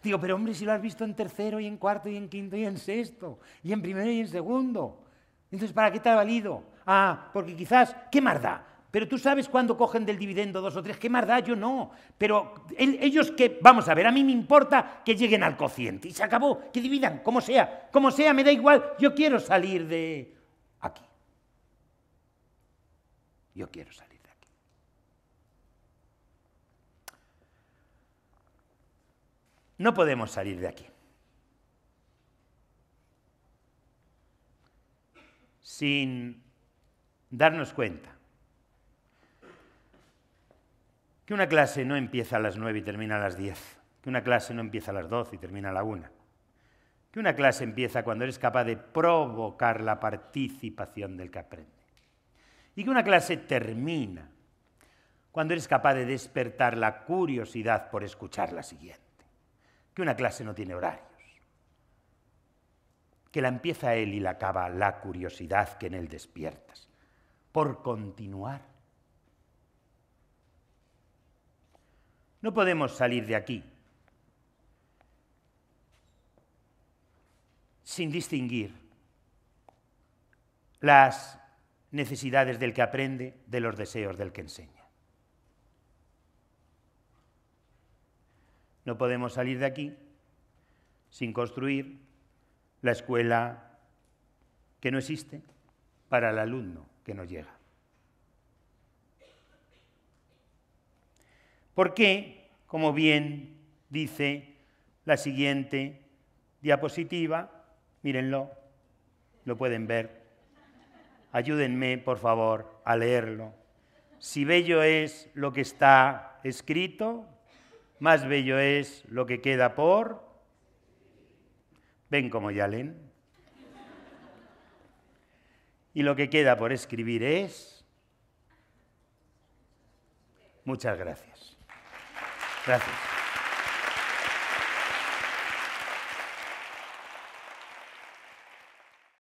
S1: Digo, pero hombre, si lo has visto en tercero y en cuarto y en quinto y en sexto y en primero y en segundo. Entonces, ¿para qué te ha valido? Ah, porque quizás, ¿qué más da? Pero tú sabes cuándo cogen del dividendo dos o tres, ¿qué más da? Yo no. Pero ellos que, vamos a ver, a mí me importa que lleguen al cociente y se acabó, que dividan, como sea, como sea, me da igual, yo quiero salir de aquí. Yo quiero salir. No podemos salir de aquí. Sin darnos cuenta que una clase no empieza a las 9 y termina a las 10, que una clase no empieza a las 12 y termina a la 1, que una clase empieza cuando eres capaz de provocar la participación del que aprende, y que una clase termina cuando eres capaz de despertar la curiosidad por escuchar la siguiente una clase no tiene horarios, que la empieza él y la acaba la curiosidad que en él despiertas, por continuar. No podemos salir de aquí sin distinguir las necesidades del que aprende de los deseos del que enseña. No podemos salir de aquí sin construir la escuela que no existe para el alumno que no llega. ¿Por qué? Como bien dice la siguiente diapositiva, mírenlo, lo pueden ver. Ayúdenme, por favor, a leerlo. Si bello es lo que está escrito, más bello es lo que queda por... Ven como ya leen. Y lo que queda por escribir es... Muchas gracias. Gracias.